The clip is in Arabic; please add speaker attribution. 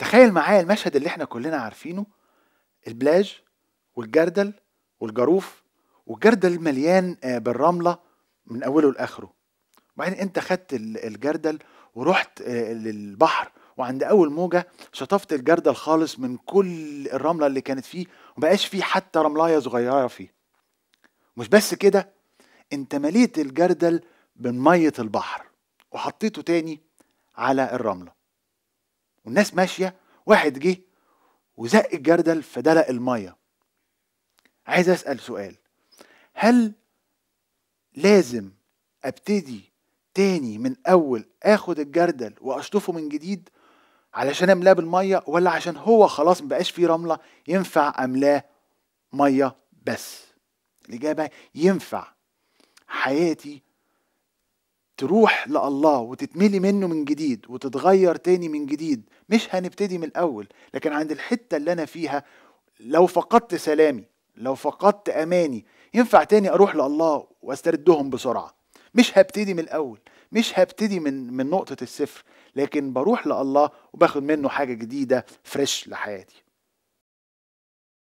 Speaker 1: تخيل معايا المشهد اللي احنا كلنا عارفينه البلاج والجردل والجروف والجردل مليان آه، بالرملة من أوله لآخره وبعدين أنت خدت الجردل ورحت آه، للبحر وعند أول موجة شطفت الجردل خالص من كل الرملة اللي كانت فيه ومبقاش فيه حتى رملاية صغيرة فيه مش بس كده أنت مليت الجردل من مية البحر وحطيته تاني على الرملة والناس ماشيه واحد جه وزق الجردل فدلق الميه عايز اسال سؤال هل لازم ابتدي تاني من اول اخد الجردل واشطفه من جديد علشان املاه بالميه ولا عشان هو خلاص مبقاش فيه رمله ينفع املاه ميه بس الاجابه ينفع حياتي تروح لله وتتملي منه من جديد وتتغير تاني من جديد مش هنبتدي من الاول لكن عند الحته اللي انا فيها لو فقدت سلامي لو فقدت اماني ينفع تاني اروح لله واستردهم بسرعه مش هبتدي من الاول مش هبتدي من من نقطه الصفر لكن بروح لله وباخد منه حاجه جديده فريش لحياتي